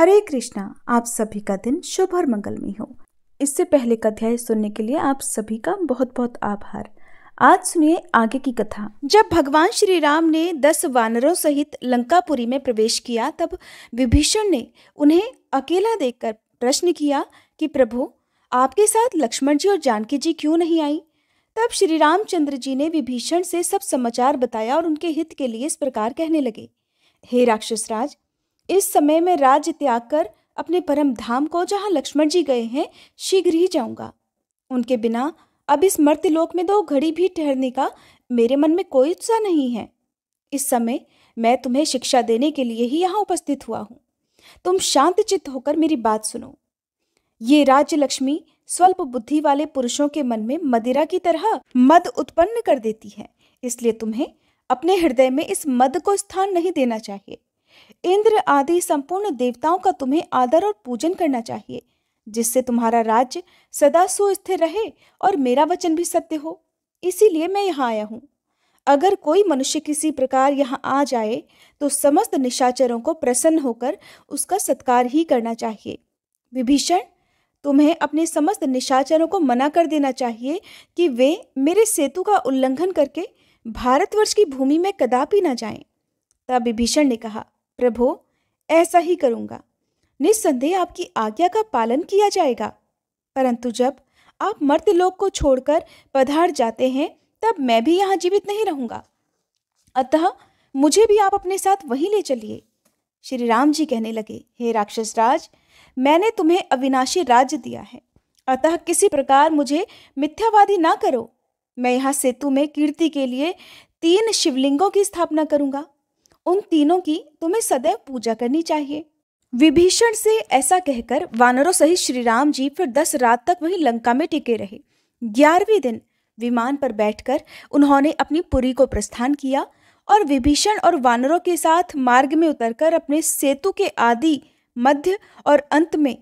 हरे कृष्णा आप सभी का दिन शुभ और मंगलमय हो इससे पहले का अध्याय सुनने के लिए आप सभी का बहुत बहुत आभार आज सुनिए आगे की कथा जब भगवान श्री राम ने दस वानरों सहित लंकापुरी में प्रवेश किया तब विभीषण ने उन्हें अकेला देखकर प्रश्न किया कि प्रभु आपके साथ लक्ष्मण जी और जानकी जी क्यों नहीं आई तब श्री रामचंद्र जी ने विभीषण से सब समाचार बताया और उनके हित के लिए इस प्रकार कहने लगे हे राक्षसराज इस समय में राज्य त्याग कर अपने परम धाम को जहाँ लक्ष्मण जी गए हैं शीघ्र ही जाऊंगा उनके बिना अब इस मर्त्यलोक में दो घड़ी भी ठहरने का मेरे मन में कोई उत्साह नहीं है इस समय मैं तुम्हें शिक्षा देने के लिए ही यहाँ उपस्थित हुआ हूँ तुम शांत चित्त होकर मेरी बात सुनो ये राज्य लक्ष्मी स्वल्प बुद्धि वाले पुरुषों के मन में मदिरा की तरह मद उत्पन्न कर देती है इसलिए तुम्हें अपने हृदय में इस मद को स्थान नहीं देना चाहिए इंद्र आदि संपूर्ण देवताओं का तुम्हें आदर और पूजन करना चाहिए जिससे तुम्हारा राज्य सदा सुस्थिर रहे और मेरा वचन भी सत्य हो इसीलिए मैं यहाँ आया हूँ अगर कोई मनुष्य किसी प्रकार यहाँ आ जाए तो समस्त निशाचरों को प्रसन्न होकर उसका सत्कार ही करना चाहिए विभीषण तुम्हें अपने समस्त निशाचरों को मना कर देना चाहिए कि वे मेरे सेतु का उल्लंघन करके भारतवर्ष की भूमि में कदापि न जाएं। तब विभीषण ने कहा प्रभो ऐसा ही करूंगा निस्संदेह आपकी आज्ञा का पालन किया जाएगा परंतु जब आप लोग को छोड़कर पधार जाते हैं तब मैं भी यहाँ जीवित नहीं रहूंगा अतः मुझे भी आप अपने साथ वहीं ले चलिए श्री राम जी कहने लगे हे राक्षस राज मैंने तुम्हें अविनाशी राज्य दिया है अतः किसी प्रकार मुझे मिथ्यावादी ना करो मैं यहाँ सेतु में कीर्ति के लिए तीन शिवलिंगों की स्थापना करूंगा उन तीनों की तुम्हें सदैव पूजा करनी चाहिए विभीषण से ऐसा कहकर वानरों सहित श्री राम जी फिर दस रात तक वहीं लंका में टिके रहे ग्यारहवीं दिन विमान पर बैठकर उन्होंने अपनी पुरी को प्रस्थान किया और विभीषण और वानरों के साथ मार्ग में उतरकर अपने सेतु के आदि मध्य और अंत में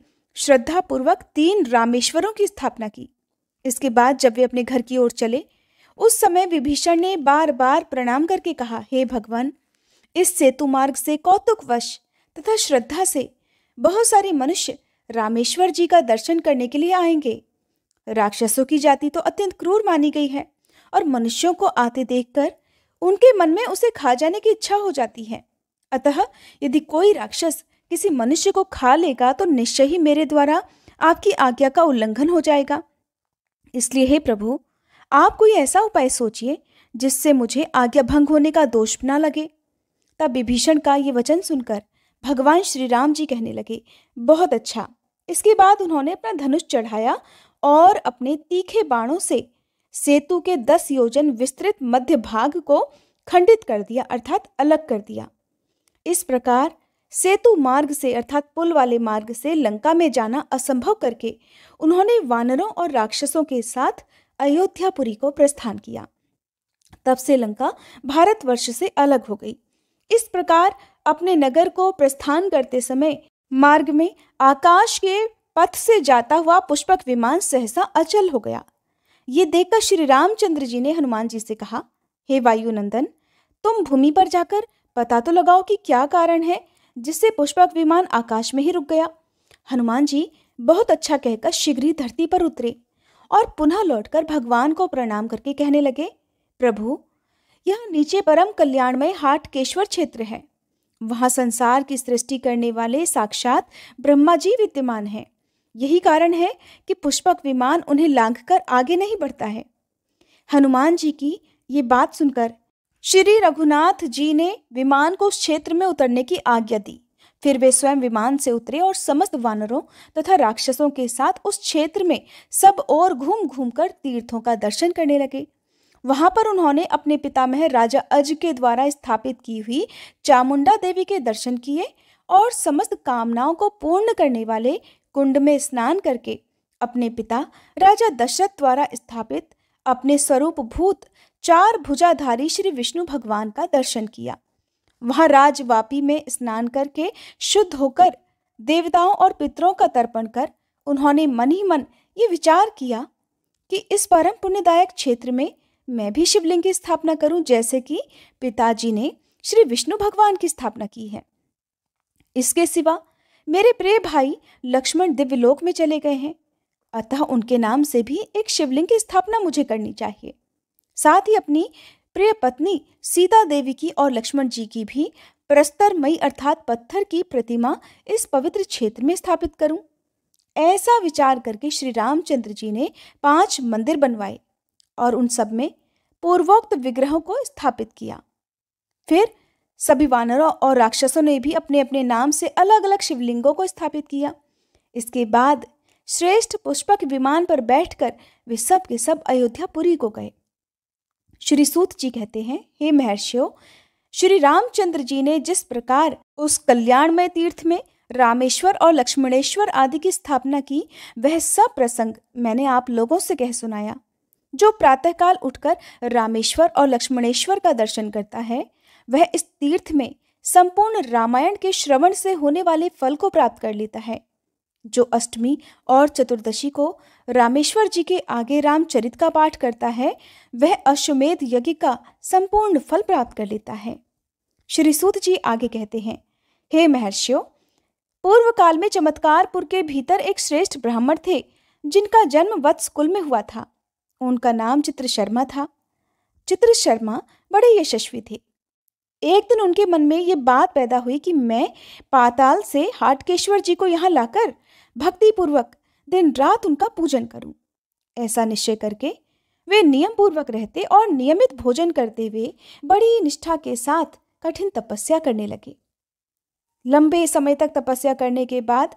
श्रद्धापूर्वक तीन रामेश्वरों की स्थापना की इसके बाद जब वे अपने घर की ओर चले उस समय विभीषण ने बार बार प्रणाम करके कहा हे hey भगवान इस सेतु मार्ग से कौतुकवश तथा श्रद्धा से बहुत सारे मनुष्य रामेश्वर जी का दर्शन करने के लिए आएंगे राक्षसों की जाति तो अत्यंत क्रूर मानी गई है और मनुष्यों को आते देखकर उनके मन में उसे खा जाने की इच्छा हो जाती है अतः यदि कोई राक्षस किसी मनुष्य को खा लेगा तो निश्चय ही मेरे द्वारा आपकी आज्ञा का उल्लंघन हो जाएगा इसलिए हे प्रभु आप कोई ऐसा उपाय सोचिए जिससे मुझे आज्ञा भंग होने का दोष न लगे तब विभीषण का ये वचन सुनकर भगवान श्री राम जी कहने लगे बहुत अच्छा इसके बाद उन्होंने अपना धनुष चढ़ाया और अपने तीखे बाणों से सेतु के दस योजन विस्तृत मध्य भाग को खंडित कर दिया अर्थात अलग कर दिया इस प्रकार सेतु मार्ग से अर्थात पुल वाले मार्ग से लंका में जाना असंभव करके उन्होंने वानरों और राक्षसों के साथ अयोध्यापुरी को प्रस्थान किया तब से लंका भारतवर्ष से अलग हो गई इस प्रकार अपने नगर को प्रस्थान करते समय मार्ग में आकाश के पथ से जाता हुआ पुष्पक विमान सहसा अचल हो गया ये देखकर श्री रामचंद्र जी ने हनुमान जी से कहा हे वायुनंदन तुम भूमि पर जाकर पता तो लगाओ कि क्या कारण है जिससे पुष्पक विमान आकाश में ही रुक गया हनुमान जी बहुत अच्छा कहकर शीघ्र ही धरती पर उतरे और पुनः लौटकर भगवान को प्रणाम करके कहने लगे प्रभु यह नीचे परम कल्याणमय हाट केश्वर क्षेत्र है वहाँ संसार की सृष्टि करने वाले साक्षात ब्रह्मा जी विद्यमान हैं यही कारण है कि पुष्पक विमान उन्हें लांघकर आगे नहीं बढ़ता है हनुमान जी की ये बात सुनकर श्री रघुनाथ जी ने विमान को उस क्षेत्र में उतरने की आज्ञा दी फिर वे स्वयं विमान से उतरे और समस्त वानरों तथा राक्षसों के साथ उस क्षेत्र में सब और घूम घूम कर तीर्थों का दर्शन करने लगे वहां पर उन्होंने अपने पितामह राजा अज के द्वारा स्थापित की हुई चामुंडा देवी के दर्शन किए और समस्त कामनाओं को पूर्ण करने वाले कुंड में स्नान करके अपने पिता राजा दशरथ द्वारा स्थापित अपने स्वरूप भूत चार भुजाधारी श्री विष्णु भगवान का दर्शन किया वहां राजवापी में स्नान करके शुद्ध होकर देवताओं और पितरों का तर्पण कर उन्होंने मन ही मन ये विचार किया कि इस परम पुण्यदायक क्षेत्र में मैं भी शिवलिंग की स्थापना करूं जैसे कि पिताजी ने श्री विष्णु भगवान की स्थापना की है इसके सिवा मेरे प्रिय भाई लक्ष्मण दिव्यलोक में चले गए हैं अतः उनके नाम से भी एक शिवलिंग की स्थापना मुझे करनी चाहिए साथ ही अपनी प्रिय पत्नी सीता देवी की और लक्ष्मण जी की भी प्रस्तर मई अर्थात पत्थर की प्रतिमा इस पवित्र क्षेत्र में स्थापित करूं। ऐसा विचार करके श्री रामचंद्र जी ने पांच मंदिर बनवाए और उन सब में पूर्वोक्त विग्रहों को स्थापित किया फिर सभी वानरों और राक्षसों ने भी अपने अपने नाम से अलग अलग शिवलिंगों को स्थापित किया इसके बाद श्रेष्ठ पुष्पक विमान पर बैठकर वे सब के सब अयोध्यापुरी को गए श्री सूत जी कहते हैं हे महर्षियों श्री रामचंद्र जी ने जिस प्रकार उस कल्याणमय तीर्थ में रामेश्वर और लक्ष्मणेश्वर आदि की स्थापना की वह सब प्रसंग मैंने आप लोगों से कह सुनाया जो प्रातःकाल उठकर रामेश्वर और लक्ष्मणेश्वर का दर्शन करता है वह इस तीर्थ में संपूर्ण रामायण के श्रवण से होने वाले फल को प्राप्त कर लेता है जो अष्टमी और चतुर्दशी को रामेश्वर जी के आगे रामचरित का पाठ करता है वह अश्वमेध यज्ञ का संपूर्ण फल प्राप्त कर लेता है श्री सूत जी आगे कहते हैं हे महर्षियों पूर्व काल में चमत्कारपुर के भीतर एक श्रेष्ठ ब्राह्मण थे जिनका जन्म वत्स कुल में हुआ था उनका नाम चित्र शर्मा था चित्र शर्मा बड़े यशस्वी थे एक दिन उनके मन में ये बात पैदा हुई कि मैं पाताल से हाटकेश्वर जी को यहाँ लाकर भक्तिपूर्वक दिन रात उनका पूजन करूं। ऐसा निश्चय करके वे नियम पूर्वक रहते और नियमित भोजन करते हुए बड़ी निष्ठा के साथ कठिन तपस्या करने लगे लंबे समय तक तपस्या करने के बाद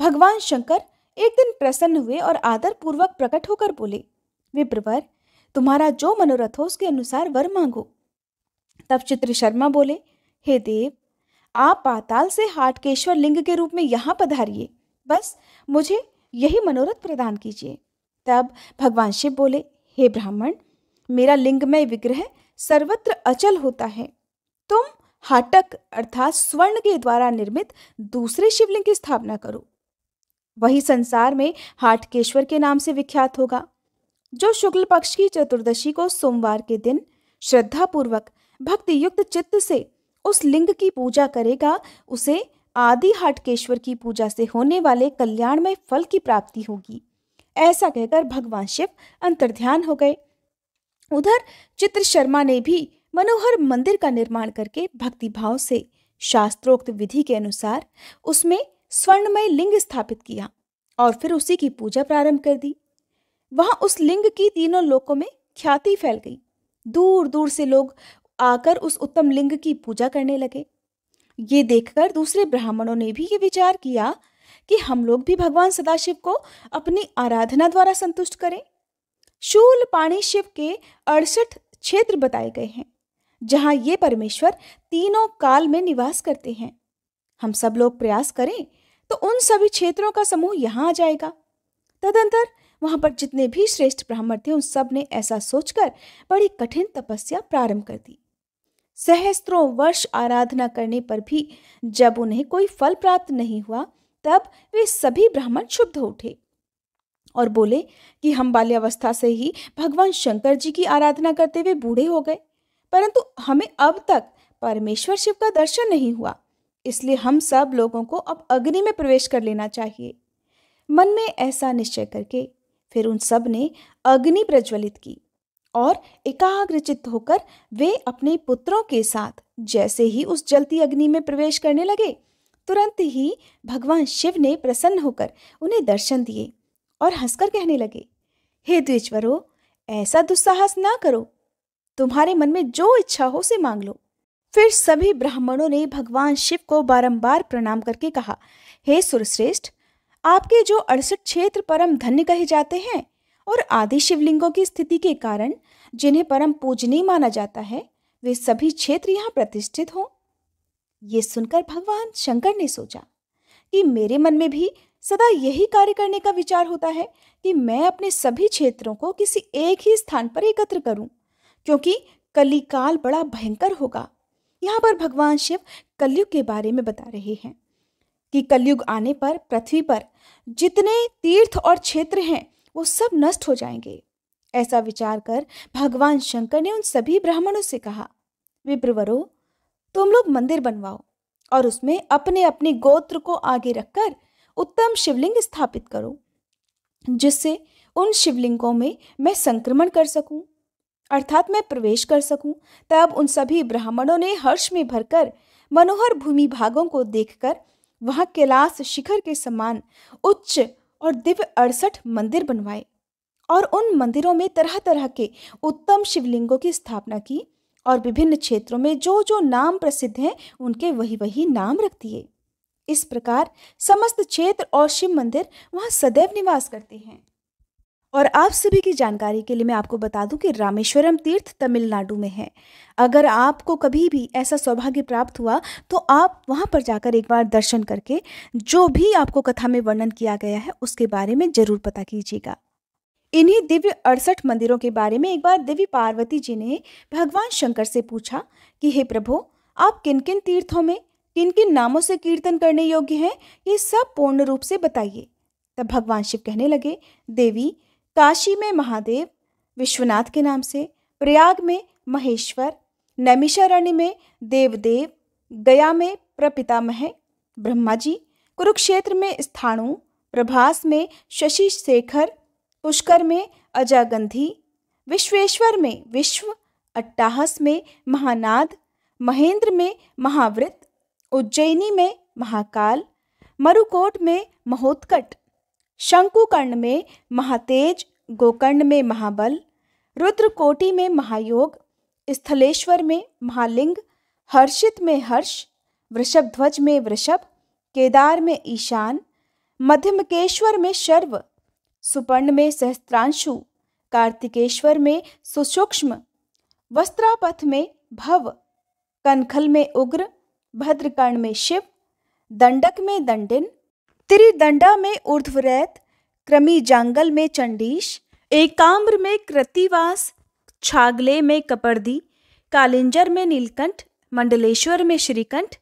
भगवान शंकर एक दिन प्रसन्न हुए और आदर पूर्वक प्रकट होकर बोले विप्रवर तुम्हारा जो मनोरथ हो उसके अनुसार वर मांगो तब चित्र शर्मा बोले हे देव आप पाताल से हाटकेश्वर लिंग के रूप में यहाँ पधारिए बस मुझे यही मनोरथ प्रदान कीजिए तब भगवान शिव बोले हे ब्राह्मण मेरा लिंगमय विग्रह सर्वत्र अचल होता है तुम हाटक अर्थात स्वर्ण के द्वारा निर्मित दूसरे शिवलिंग की स्थापना करो वही संसार में हाटकेश्वर के नाम से विख्यात होगा जो शुक्ल पक्ष की चतुर्दशी को सोमवार के दिन श्रद्धा पूर्वक भक्ति युक्त चित्त से उस लिंग की पूजा करेगा उसे आदि हटकेश्वर की पूजा से होने वाले कल्याणमय फल की प्राप्ति होगी ऐसा कहकर भगवान शिव अंतर्ध्यान हो गए उधर चित्र शर्मा ने भी मनोहर मंदिर का निर्माण करके भक्तिभाव से शास्त्रोक्त विधि के अनुसार उसमें स्वर्णमय लिंग स्थापित किया और फिर उसी की पूजा प्रारंभ कर दी वहां उस लिंग की तीनों लोकों में ख्याति फैल गई दूर दूर से लोग आकर उस उत्तम लिंग की पूजा करने लगे ये देखकर दूसरे ब्राह्मणों ने भी ये विचार किया कि हम लोग भी भगवान सदाशिव को अपनी आराधना द्वारा संतुष्ट करें शूल पाणी शिव के अड़सठ क्षेत्र बताए गए हैं जहाँ ये परमेश्वर तीनों काल में निवास करते हैं हम सब लोग प्रयास करें तो उन सभी क्षेत्रों का समूह यहाँ आ जाएगा तदंतर वहाँ पर जितने भी श्रेष्ठ ब्राह्मण थे उन सब ने ऐसा सोचकर बड़ी कठिन तपस्या प्रारंभ कर दी सहस्त्रों वर्ष आराधना करने पर भी जब उन्हें कोई फल प्राप्त नहीं हुआ तब वे सभी ब्राह्मण क्षुब्ध उठे और बोले कि हम बाल्यावस्था से ही भगवान शंकर जी की आराधना करते हुए बूढ़े हो गए परंतु हमें अब तक परमेश्वर शिव का दर्शन नहीं हुआ इसलिए हम सब लोगों को अब अग्नि में प्रवेश कर लेना चाहिए मन में ऐसा निश्चय करके फिर उन सब ने अग्नि प्रज्वलित की और एकाग्रचित होकर वे अपने पुत्रों के साथ जैसे ही उस जलती अग्नि में प्रवेश करने लगे तुरंत ही भगवान शिव ने प्रसन्न होकर उन्हें दर्शन दिए और हंसकर कहने लगे हे द्विजवरो ऐसा दुस्साहस ना करो तुम्हारे मन में जो इच्छा हो उसे मांग लो फिर सभी ब्राह्मणों ने भगवान शिव को बारंबार प्रणाम करके कहा हे सुरश्रेष्ठ आपके जो अड़सठ क्षेत्र परम धन्य कहे जाते हैं और आदि शिवलिंगों की स्थिति के कारण जिन्हें परम पूजनीय माना जाता है वे सभी क्षेत्र यहाँ प्रतिष्ठित हों ये सुनकर भगवान शंकर ने सोचा कि मेरे मन में भी सदा यही कार्य करने का विचार होता है कि मैं अपने सभी क्षेत्रों को किसी एक ही स्थान पर एकत्र करूं, क्योंकि कलिकाल बड़ा भयंकर होगा यहाँ पर भगवान शिव कलयुग के बारे में बता रहे हैं कि कलयुग आने पर पृथ्वी पर जितने तीर्थ और क्षेत्र हैं वो सब नष्ट हो जाएंगे ऐसा विचार कर भगवान शंकर ने उन सभी ब्राह्मणों से कहा विप्रवरो तुम लोग मंदिर बनवाओ और उसमें अपने अपने गोत्र को आगे रखकर उत्तम शिवलिंग स्थापित करो जिससे उन शिवलिंगों में मैं संक्रमण कर सकूं, अर्थात मैं प्रवेश कर सकूं। तब उन सभी ब्राह्मणों ने हर्ष में भरकर मनोहर भूमि भागों को देखकर वहाँ कैलाश शिखर के समान उच्च और दिव्य अड़सठ मंदिर बनवाए और उन मंदिरों में तरह तरह के उत्तम शिवलिंगों की स्थापना की और विभिन्न क्षेत्रों में जो जो नाम प्रसिद्ध हैं उनके वही वही नाम रख दिए इस प्रकार समस्त क्षेत्र और शिव मंदिर वहाँ सदैव निवास करते हैं और आप सभी की जानकारी के लिए मैं आपको बता दूं कि रामेश्वरम तीर्थ तमिलनाडु में है अगर आपको कभी भी ऐसा सौभाग्य प्राप्त हुआ तो आप वहां पर जाकर एक बार दर्शन करके जो भी आपको कथा में वर्णन किया गया है उसके बारे में ज़रूर पता कीजिएगा इन्हीं दिव्य अड़सठ मंदिरों के बारे में एक बार देवी पार्वती जी ने भगवान शंकर से पूछा कि हे प्रभु आप किन किन तीर्थों में किन किन नामों से कीर्तन करने योग्य हैं ये सब पूर्ण रूप से बताइए तब भगवान शिव कहने लगे देवी काशी में महादेव विश्वनाथ के नाम से प्रयाग में महेश्वर नैमिषारण्य में देवदेव गया में प्रपितामह ब्रह्मा जी कुरुक्षेत्र में स्थाणु प्रभास में शशि शेखर पुष्कर में अजागंधी विश्वेश्वर में विश्व अट्टाहस में महानाद महेंद्र में महावृत उज्जैनी में महाकाल मरुकोट में महोत्कट शंकुकर्ण में महातेज गोकर्ण में महाबल रुद्रकोटि में महायोग स्थलेश्वर में महालिंग हर्षित में हर्ष वृषभध्वज में वृषभ केदार में ईशान मध्यमकेश्वर में शर्व सुपर्ण में सहस्त्रांशु कार्तिकेश्वर में सुसूक्ष्म वस्त्रापथ में भव कनखल में उग्र भद्रकर्ण में शिव दंडक में दंडिन त्रिदंडा में ऊर्ध्वरैत क्रमी जांगल में चंडीश एकाम्र में कृतिवास छागले में कपर्दी कालिंजर में नीलकंठ मंडलेश्वर में श्रीकंठ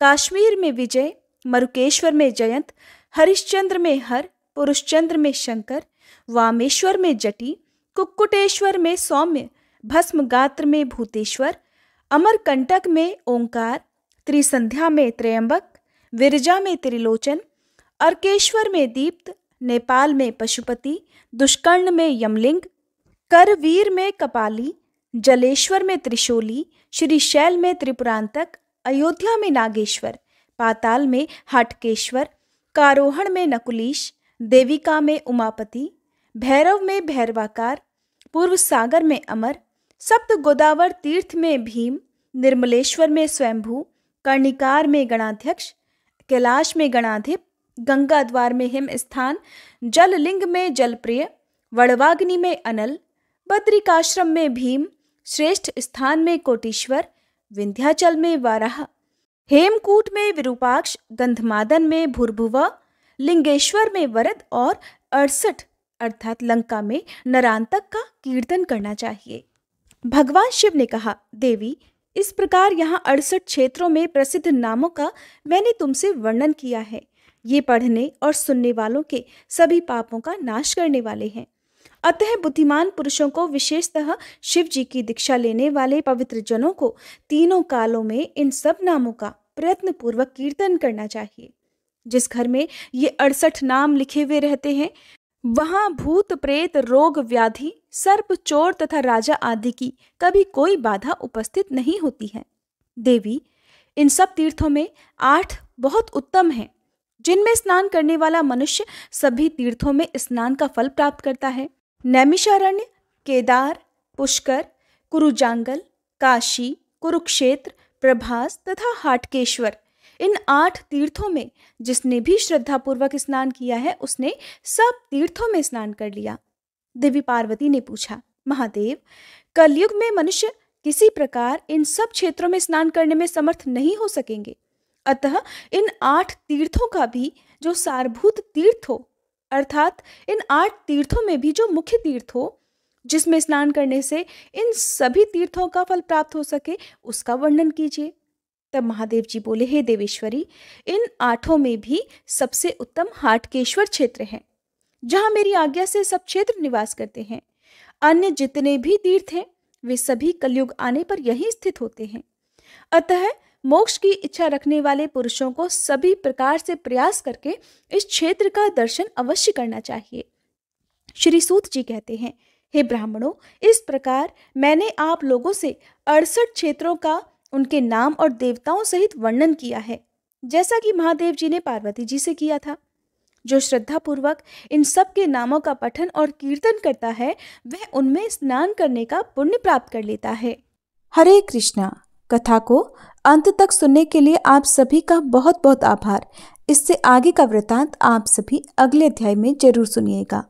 काश्मीर में विजय मरुकेश्वर में जयंत हरिश्चंद्र में हर पुरुषचंद्र में शंकर वामेश्वर में जटी कुक्कुटेश्वर में सौम्य भस्म गात्र में भूतेश्वर अमरकंटक में ओंकार त्रिसंध्या में त्रयंबक विरजा में त्रिलोचन अर्केश्वर में दीप्त नेपाल में पशुपति दुष्कर्ण में यमलिंग करवीर में कपाली जलेश्वर में त्रिशोली श्रीशैल में त्रिपुरांतक अयोध्या में नागेश्वर पाताल में हाटकेश्वर कारोहण में नकुलीश देविका में उमापति भैरव में भैरवाकार पूर्व सागर में अमर सप्त गोदावर तीर्थ में भीम निर्मलेश्वर में स्वयंभू कर्णिकार में गणाध्यक्ष कैलाश में गणाधिप गंगा द्वार में हिम स्थान जल लिंग में जलप्रिय वड़वाग्नि में अनल बद्रिकाश्रम में भीम श्रेष्ठ स्थान में कोटीश्वर विंध्याचल में वाराह हेमकूट में विरूपाक्ष गंधमादन में भूर्भुव लिंगेश्वर में वरद और अड़सठ अर्थात लंका में नरांतक का कीर्तन करना चाहिए भगवान शिव ने कहा देवी इस प्रकार यहाँ अड़सठ क्षेत्रों में प्रसिद्ध नामों का मैंने तुमसे वर्णन किया है ये पढ़ने और सुनने वालों के सभी पापों का नाश करने वाले हैं अतः बुद्धिमान पुरुषों को विशेषतः शिव जी की दीक्षा लेने वाले पवित्र जनों को तीनों कालों में इन सब नामों का प्रयत्न पूर्वक कीर्तन करना चाहिए जिस घर में ये अड़सठ नाम लिखे हुए रहते हैं वहाँ भूत प्रेत रोग व्याधि सर्प चोर तथा राजा आदि की कभी कोई बाधा उपस्थित नहीं होती है देवी इन सब तीर्थों में आठ बहुत उत्तम हैं जिनमें स्नान करने वाला मनुष्य सभी तीर्थों में स्नान का फल प्राप्त करता है नैमिषारण्य केदार पुष्कर कुरुजांगल काशी कुरुक्षेत्र प्रभास तथा हाटकेश्वर इन आठ तीर्थों में जिसने भी श्रद्धापूर्वक स्नान किया है उसने सब तीर्थों में स्नान कर लिया देवी पार्वती ने पूछा महादेव कलयुग में मनुष्य किसी प्रकार इन सब क्षेत्रों में स्नान करने में समर्थ नहीं हो सकेंगे अतः इन आठ तीर्थों का भी जो सारभूत तीर्थ हो अर्थात इन आठ तीर्थों में भी जो मुख्य तीर्थ हो जिसमें स्नान करने से इन सभी तीर्थों का फल प्राप्त हो सके उसका वर्णन कीजिए तब महादेव जी बोले हे देवेश्वरी इन आठों में भी सबसे उत्तम हाटकेश्वर क्षेत्र है जहाँ मेरी आज्ञा से सब क्षेत्र निवास करते हैं अन्य जितने भी तीर्थ हैं वे सभी कलयुग आने पर यहीं स्थित होते हैं अतः मोक्ष की इच्छा रखने वाले पुरुषों को सभी प्रकार से प्रयास करके इस क्षेत्र का दर्शन अवश्य करना चाहिए श्री सूत जी कहते हैं हे ब्राह्मणों इस प्रकार मैंने आप लोगों से अड़सठ क्षेत्रों का उनके नाम और देवताओं सहित वर्णन किया है जैसा कि महादेव जी ने पार्वती जी से किया था जो श्रद्धापूर्वक इन सब के नामों का पठन और कीर्तन करता है वह उनमें स्नान करने का पुण्य प्राप्त कर लेता है हरे कृष्णा कथा को अंत तक सुनने के लिए आप सभी का बहुत बहुत आभार इससे आगे का वृतांत आप सभी अगले अध्याय में जरूर सुनिएगा